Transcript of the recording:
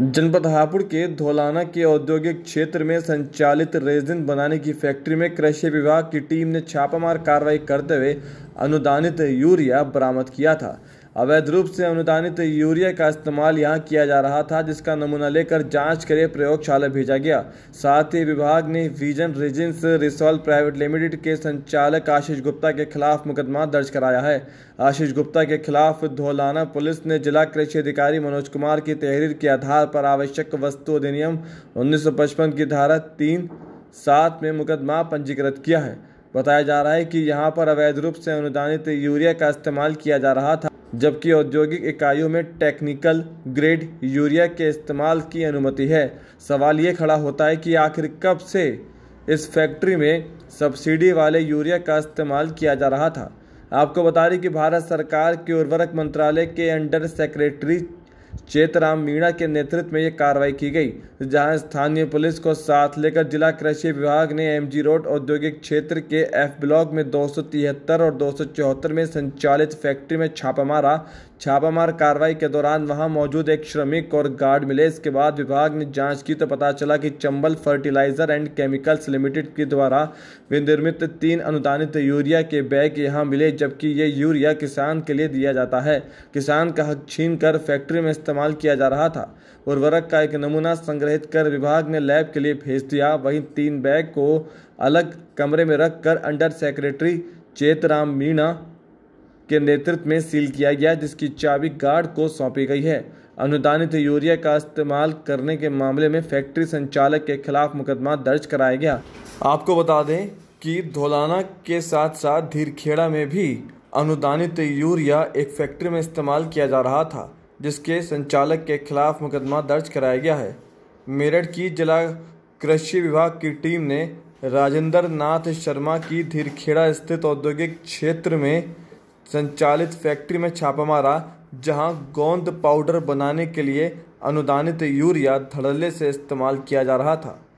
जनपद हापुड़ के धोलाना के औद्योगिक क्षेत्र में संचालित रेजिन बनाने की फैक्ट्री में कृषि विभाग की टीम ने छापामार कार्रवाई करते हुए अनुदानित यूरिया बरामद किया था अवैध रूप से अनुदानित यूरिया का इस्तेमाल यहां किया जा रहा था जिसका नमूना लेकर जांच के लिए प्रयोगशाला भेजा गया साथ ही विभाग ने विजन रिजिन्स रिसॉल प्राइवेट लिमिटेड के संचालक आशीष गुप्ता के खिलाफ मुकदमा दर्ज कराया है आशीष गुप्ता के खिलाफ धोलाना पुलिस ने जिला कृषि अधिकारी मनोज कुमार की तहरीर के आधार पर आवश्यक वस्तु अधिनियम उन्नीस की धारा तीन सात में मुकदमा पंजीकृत किया है बताया जा रहा है कि यहाँ पर अवैध रूप से अनुदानित यूरिया का इस्तेमाल किया जा रहा था जबकि औद्योगिक इकाइयों में टेक्निकल ग्रेड यूरिया के इस्तेमाल की अनुमति है सवाल ये खड़ा होता है कि आखिर कब से इस फैक्ट्री में सब्सिडी वाले यूरिया का इस्तेमाल किया जा रहा था आपको बता दें कि भारत सरकार के उर्वरक मंत्रालय के अंडर सेक्रेटरी चेतराम मीणा के नेतृत्व में ये कार्रवाई की गई जहां स्थानीय पुलिस को साथ लेकर जिला कृषि विभाग ने एमजी रोड औद्योगिक क्षेत्र के एफ ब्लॉक में दो और दो में संचालित फैक्ट्री में छापा मारा छापामार कार्रवाई के दौरान वहां मौजूद एक श्रमिक और गार्ड मिले इसके बाद विभाग ने जांच की तो पता चला कि Chambal fertiliser and chemicals limited के द्वारा विनिर्मित तीन अनुदानित यूरिया के बैग यहाँ मिले जबकि ये यूरिया किसान के लिए दिया जाता है किसान का हक छीन कर फैक्ट्री में इस्तेमाल किया जा रहा था उर्वरक का एक नमूना संग्रहित कर विभाग ने लैब के लिए भेज दिया वहीं तीन बैग को अलग कमरे में रखकर अंडर सेक्रेटरी चेतराम मीणा के नेतृत्व में सील किया गया जिसकी चाबी गार्ड को सौंपी गई है अनुदानित यूरिया का इस्तेमाल करने के मामले में फैक्ट्री संचालक के खिलाफ मुकदमा दर्ज कराया गया आपको बता दें कि धोलाना के साथ साथ धीरखेड़ा में भी अनुदानित यूरिया एक फैक्ट्री में इस्तेमाल किया जा रहा था जिसके संचालक के खिलाफ मुकदमा दर्ज कराया गया है मेरठ की जिला कृषि विभाग की टीम ने राजेंद्र नाथ शर्मा की धीरखेड़ा स्थित औद्योगिक क्षेत्र में संचालित फैक्ट्री में छापा मारा जहां गोंद पाउडर बनाने के लिए अनुदानित यूरिया धड़ल्ले से इस्तेमाल किया जा रहा था